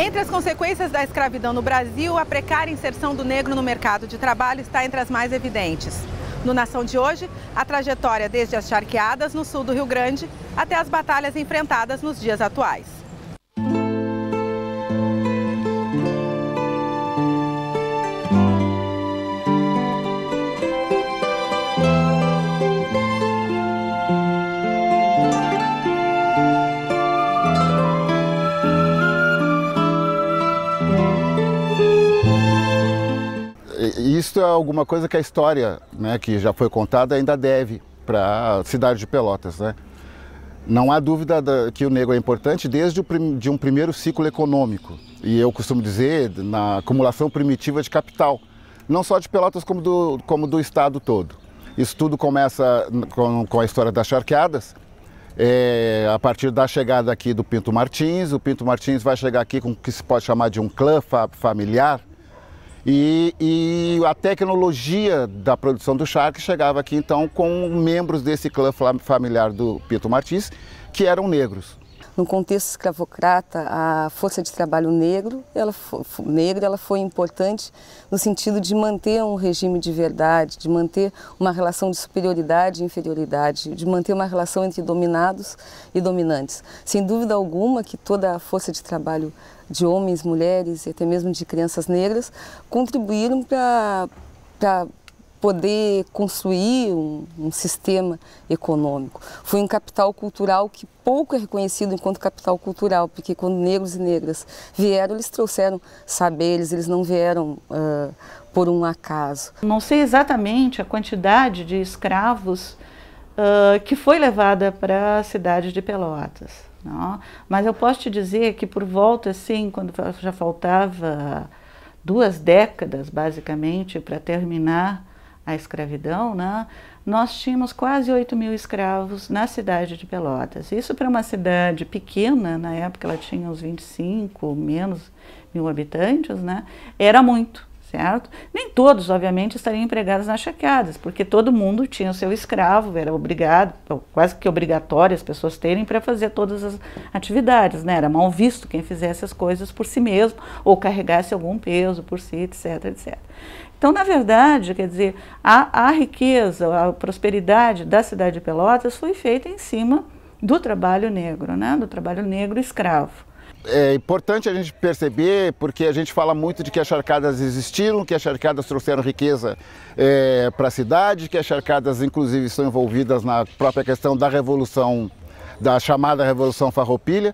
Entre as consequências da escravidão no Brasil, a precária inserção do negro no mercado de trabalho está entre as mais evidentes. No Nação de hoje, a trajetória desde as charqueadas no sul do Rio Grande até as batalhas enfrentadas nos dias atuais. isso é alguma coisa que a história, né, que já foi contada, ainda deve para a cidade de Pelotas, né? Não há dúvida da, que o negro é importante desde o prim, de um primeiro ciclo econômico. E eu costumo dizer na acumulação primitiva de capital, não só de Pelotas como do, como do estado todo. Isso tudo começa com, com a história das charqueadas, é, a partir da chegada aqui do Pinto Martins. O Pinto Martins vai chegar aqui com o que se pode chamar de um clã fa familiar, e, e, a tecnologia da produção do charque chegava aqui então com membros desse clã familiar do Pito Martins, que eram negros no contexto escravocrata, a força de trabalho negro, ela foi, negra ela foi importante no sentido de manter um regime de verdade, de manter uma relação de superioridade e inferioridade, de manter uma relação entre dominados e dominantes. Sem dúvida alguma que toda a força de trabalho de homens, mulheres e até mesmo de crianças negras contribuíram para poder construir um, um, sistema econômico. Foi um capital cultural que pouco é reconhecido enquanto capital cultural, porque quando negros e negras vieram, eles trouxeram saberes, eles não vieram uh, por um acaso. Não sei exatamente a quantidade de escravos uh, que foi levada para a cidade de Pelotas, não? mas eu posso te dizer que por volta, assim, quando já faltava duas décadas, basicamente, para terminar a escravidão, né, nós tínhamos quase 8 mil escravos na cidade de Pelotas. Isso para uma cidade pequena, na época ela tinha uns 25, menos mil habitantes, né, era muito. Certo? Nem todos, obviamente, estariam empregados nas chacadas, porque todo mundo tinha o seu escravo, era obrigado, quase que obrigatório as pessoas terem para fazer todas as atividades, né? Era mal visto quem fizesse as coisas por si mesmo ou carregasse algum peso por si, etc, etc. Então, na verdade, quer dizer, a, a riqueza, a prosperidade da cidade de Pelotas foi feita em cima do trabalho negro, né? do trabalho negro escravo. É importante a gente perceber, porque a gente fala muito de que as charcadas existiram, que as charcadas trouxeram riqueza é, para a cidade, que as charcadas, inclusive, estão envolvidas na própria questão da revolução, da chamada Revolução Farroupilha,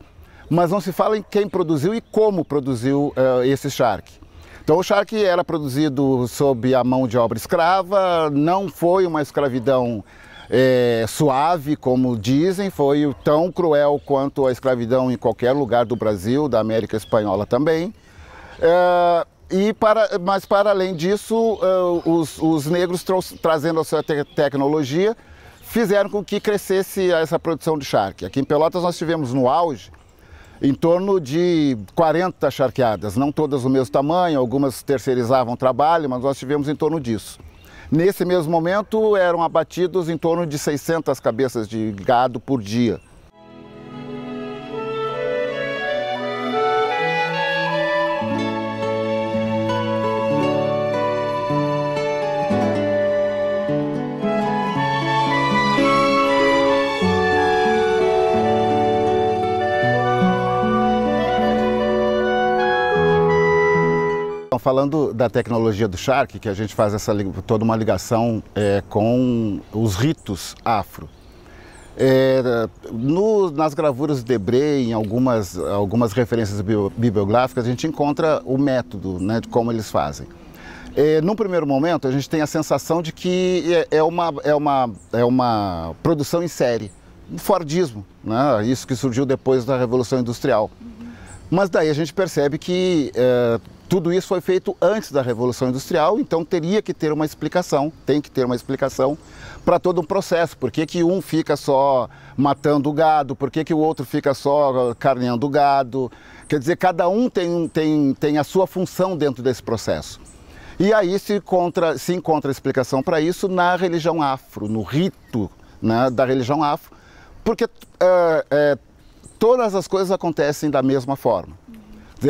mas não se fala em quem produziu e como produziu é, esse charque. Então o charque era produzido sob a mão de obra escrava, não foi uma escravidão é, suave, como dizem, foi tão cruel quanto a escravidão em qualquer lugar do Brasil, da América Espanhola também. É, e para, mas para além disso, eh, os, os, negros trazendo a sua te tecnologia fizeram com que crescesse essa produção de charque. Aqui em Pelotas nós tivemos no auge em torno de 40 charqueadas, não todas do mesmo tamanho, algumas terceirizavam trabalho, mas nós tivemos em torno disso. Nesse mesmo momento, eram abatidos em torno de 600 cabeças de gado por dia. Então, falando da tecnologia do Shark, que a gente faz essa, toda uma ligação é, com os ritos afro. É, no, nas gravuras de Debré, em algumas, algumas referências bibliográficas, a gente encontra o método né, de como eles fazem. É, num primeiro momento, a gente tem a sensação de que é, é, uma, é, uma, é uma produção em série, um Fordismo, né? isso que surgiu depois da Revolução Industrial. Uhum. Mas daí a gente percebe que é, tudo isso foi feito antes da Revolução Industrial, então teria que ter uma explicação, tem que ter uma explicação para todo o processo. Por que, que um fica só matando o gado, por que, que o outro fica só ah, carneando o gado? Quer dizer, cada um tem, tem, tem a sua função dentro desse processo. E aí se encontra, se encontra explicação para isso na religião afro, no rito né, da religião afro, porque eh, eh, todas as coisas acontecem da mesma forma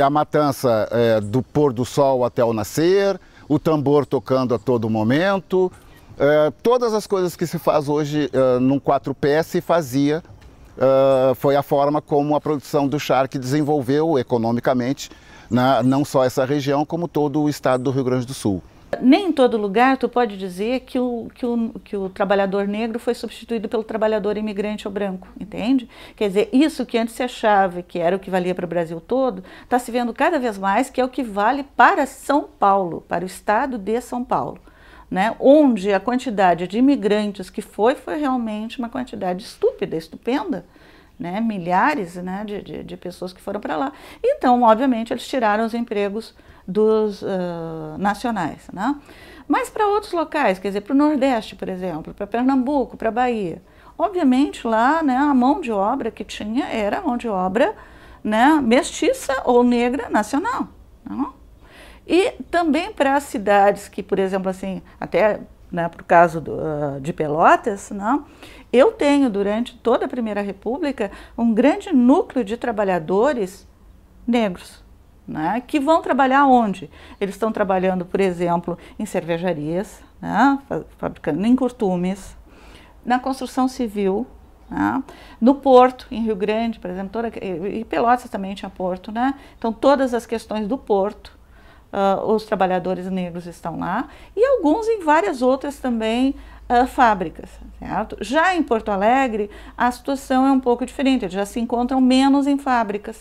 a matança é, do pôr do sol até o nascer, o tambor tocando a todo momento. É, todas as coisas que se faz hoje é, num 4P se fazia. É, foi a forma como a produção do charque desenvolveu economicamente, na, né, não só essa região, como todo o estado do Rio Grande do Sul. Nem em todo lugar tu pode dizer que o, que o, que o trabalhador negro foi substituído pelo trabalhador imigrante ou branco, entende? Quer dizer, isso que antes se achava que era o que valia para o Brasil todo, está se vendo cada vez mais que é o que vale para São Paulo, para o estado de São Paulo. Né, onde a quantidade de imigrantes que foi foi realmente uma quantidade estúpida, estupenda, né, milhares né, de, de, de, pessoas que foram para lá. Então, obviamente, eles tiraram os empregos dos uh, nacionais. Né? Mas para outros locais, quer dizer, para o Nordeste, por exemplo, para Pernambuco, para Bahia, obviamente lá né, a mão de obra que tinha era a mão de obra né, mestiça ou negra nacional. Não? Né. E também para as cidades que, por exemplo, assim, até né, causa do, uh, de Pelotas, não, né, eu tenho durante toda a Primeira República um grande núcleo de trabalhadores negros. Né, que vão trabalhar onde? Eles estão trabalhando, por exemplo, em cervejarias, né, fabricando em curtumes, na construção civil, né? no Porto, em Rio Grande, por exemplo, toda, e Pelotas também tinha Porto, né? Então todas as questões do Porto, uh, os trabalhadores negros estão lá, e alguns em várias outras também uh, fábricas. Certo? Já em Porto Alegre, a situação é um pouco diferente, eles já se encontram menos em fábricas,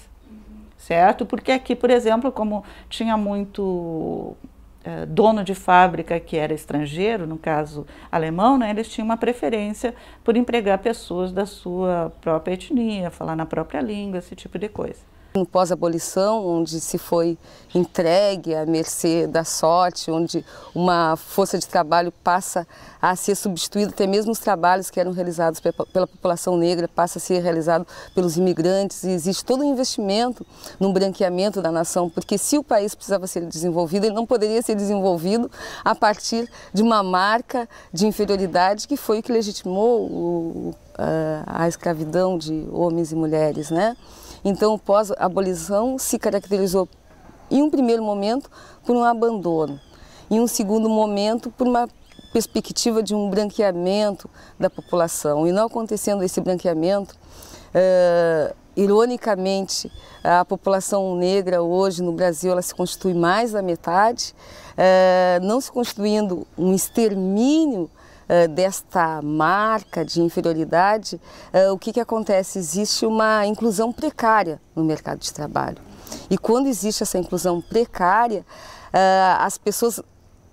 certo? Porque aqui, por exemplo, como tinha muito eh, dono de fábrica que era estrangeiro, no caso alemão, né, eles tinham uma preferência por empregar pessoas da sua própria etnia, falar na própria língua, esse tipo de coisa. Um pós-abolição, onde se foi entregue à mercê da sorte, onde uma força de trabalho passa a ser substituída, até mesmo os trabalhos que eram realizados pela população negra passa a ser realizado pelos imigrantes e existe todo um investimento no branqueamento da nação, porque se o país precisava ser desenvolvido, ele não poderia ser desenvolvido a partir de uma marca de inferioridade que foi o que legitimou o, a, eh, a escravidão de homens e mulheres, né? Então, pós-abolição se caracterizou, em um primeiro momento, por um abandono, em um segundo momento, por uma perspectiva de um branqueamento da população. E não acontecendo esse branqueamento, eh, ironicamente, a população negra hoje no Brasil ela se constitui mais da metade, eh, não se constituindo um extermínio eh, desta marca de inferioridade, eh, o que, que acontece? Existe uma inclusão precária no mercado de trabalho. E quando existe essa inclusão precária, eh, as pessoas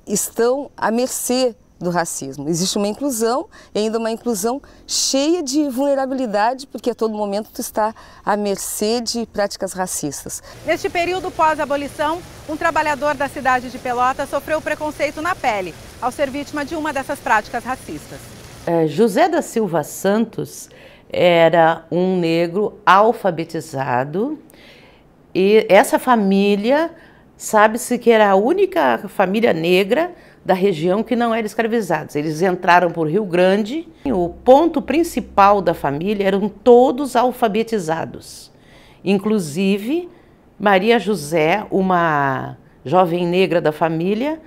estão à mercê do racismo. Existe uma inclusão e ainda uma inclusão cheia de vulnerabilidade, porque a todo momento tu está à mercê de práticas racistas. Neste período pós-abolição, um trabalhador da cidade de Pelotas sofreu preconceito na pele ao ser vítima de uma dessas práticas racistas. É, José da Silva Santos era um negro alfabetizado e essa família sabe-se que era a única família negra da região que não era escravizada. Eles entraram por Rio Grande. O ponto principal da família eram todos alfabetizados, inclusive Maria José, uma jovem negra da família,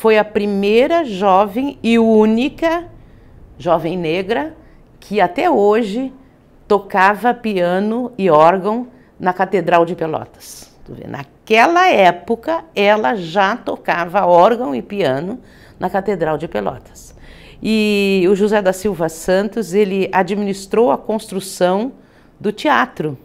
foi a primeira jovem e única jovem negra que até hoje tocava piano e órgão na Catedral de Pelotas. Naquela época, ela já tocava órgão e piano na Catedral de Pelotas. E o José da Silva Santos, ele administrou a construção do teatro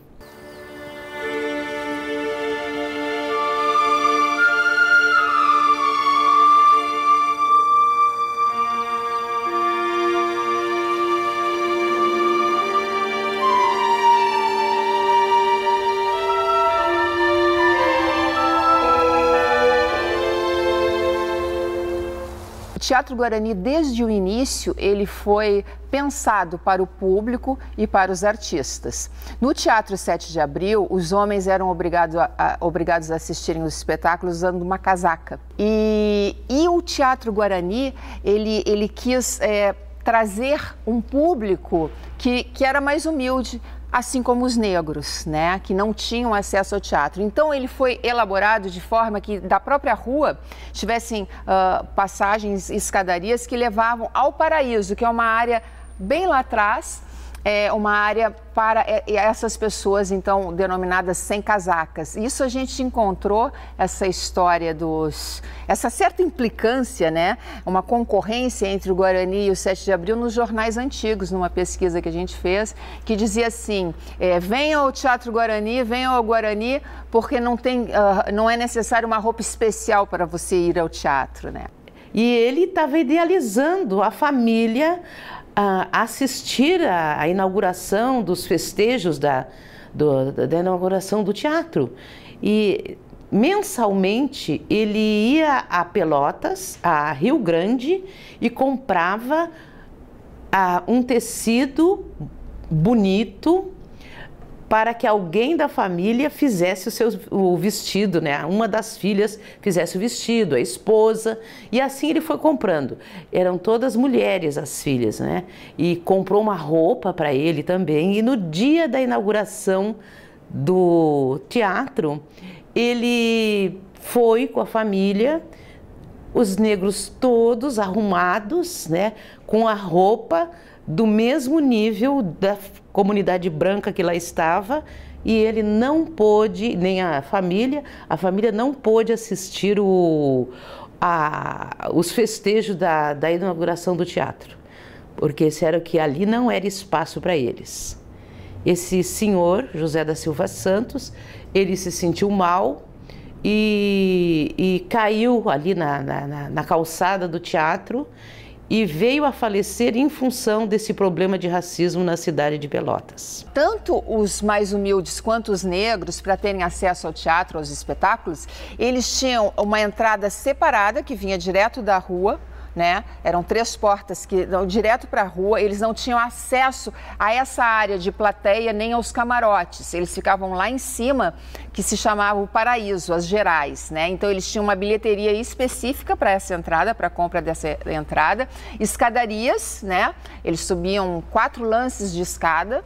Teatro Guarani, desde o início, ele foi pensado para o público e para os artistas. No Teatro 7 de Abril, os homens eram obrigado a, a, obrigados a assistirem os espetáculos usando uma casaca. E, e o Teatro Guarani, ele, ele quis é, trazer um público que, que era mais humilde, assim como os negros, né, que não tinham acesso ao teatro. Então ele foi elaborado de forma que da própria rua tivessem uh, passagens, escadarias que levavam ao paraíso, que é uma área bem lá atrás é, uma área para é, essas pessoas, então, denominadas sem casacas. Isso a gente encontrou, essa história dos. essa certa implicância, né? Uma concorrência entre o Guarani e o 7 de abril nos jornais antigos, numa pesquisa que a gente fez, que dizia assim: é, ao Teatro Guarani, venha ao Guarani, porque não, tem, uh, não é necessário uma roupa especial para você ir ao teatro, né? E ele estava idealizando a família, a assistir à inauguração dos festejos da, do, da inauguração do teatro. E mensalmente ele ia a Pelotas, a Rio Grande, e comprava uh, um tecido bonito para que alguém da família fizesse o, seu, o vestido, né? Uma das filhas fizesse o vestido, a esposa, e assim ele foi comprando. Eram todas mulheres as filhas, né? E comprou uma roupa para ele também. E no dia da inauguração do teatro, ele foi com a família, os negros todos arrumados, né? Com a roupa do mesmo nível da comunidade branca que lá estava e ele não pôde, nem a família, a família não pôde assistir o, a, os festejos da, da inauguração do teatro, porque disseram que ali não era espaço para eles. Esse senhor, José da Silva Santos, ele se sentiu mal e, e caiu ali na, na, na calçada do teatro e veio a falecer em função desse problema de racismo na cidade de Pelotas. Tanto os mais humildes quanto os negros, para terem acesso ao teatro, aos espetáculos, eles tinham uma entrada separada que vinha direto da rua né? Eram três portas que dão direto para a rua, eles não tinham acesso a essa área de plateia nem aos camarotes. Eles ficavam lá em cima, que se chamava o Paraíso, as Gerais, né? Então eles tinham uma bilheteria específica para essa entrada, para a compra dessa entrada, escadarias, né? Eles subiam quatro lances de escada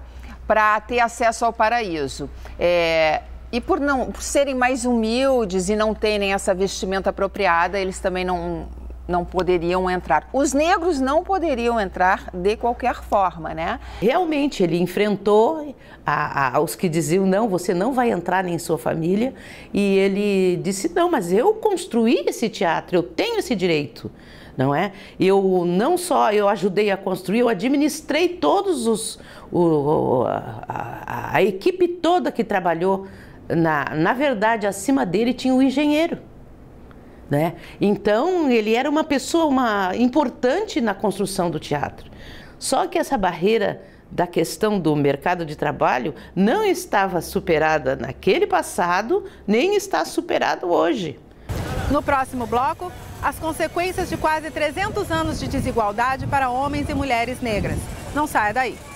para ter acesso ao paraíso. É... E por não por serem mais humildes e não terem essa vestimenta apropriada, eles também não, não poderiam entrar. Os negros não poderiam entrar de qualquer forma, né? Realmente, ele enfrentou a, a, os que diziam não, você não vai entrar nem sua família. E ele disse não, mas eu construí esse teatro, eu tenho esse direito, não é? Eu não só eu ajudei a construir, eu administrei todos os o, a, a, a equipe toda que trabalhou na, na verdade, acima dele tinha o engenheiro. Né? Então, ele era uma pessoa uma, importante na construção do teatro. Só que essa barreira da questão do mercado de trabalho não estava superada naquele passado, nem está superado hoje. No próximo bloco, as consequências de quase 300 anos de desigualdade para homens e mulheres negras. Não saia daí.